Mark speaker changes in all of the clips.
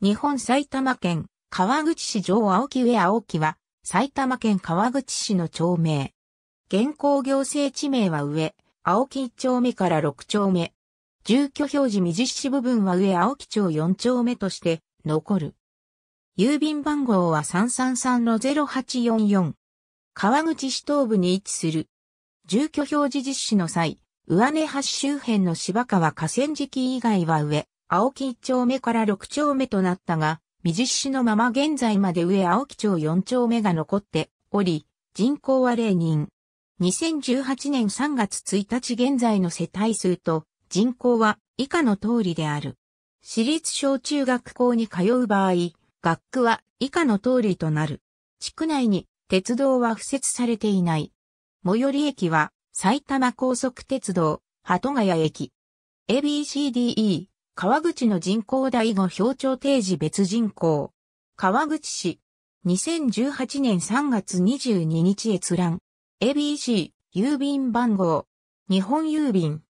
Speaker 1: 日本埼玉県
Speaker 2: 川口市上青木上青木は埼玉県川口市の町名。現行行政地名は上、青木1丁目から6丁目。住居表示未実施部分は上青木町4丁目として残る。郵便番号は333-0844。川口市東部に位置する。住居表示実施の際、上根橋周辺の芝川河川敷以外は上、青木一丁目から六丁目となったが、未実施のまま現在まで上青木町四丁目が残っており、人口は0人。2018年3月1日現在の世帯数と人口は以下の通りである。私立小中学校に通う場合、学区は以下の通りとなる。地区内に鉄道は付設されていない。最寄り駅は埼玉高速鉄道、鳩ヶ谷駅。ABCDE 川口の人口第5表徴定時別人口。川口市。2018年3月22日閲覧。ABC、郵便番号。日本郵便。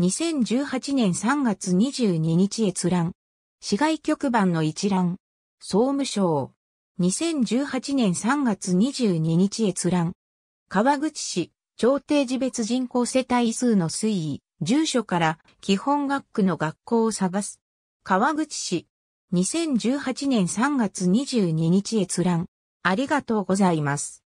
Speaker 2: 2018年3月22日閲覧。市外局番の一覧。総務省。2018年3月22日閲覧。川口市、調廷時別人口世帯数の推移。住所から基本学区の学校を探す。川口市。2018年3月22
Speaker 1: 日閲覧。ありがとうございます。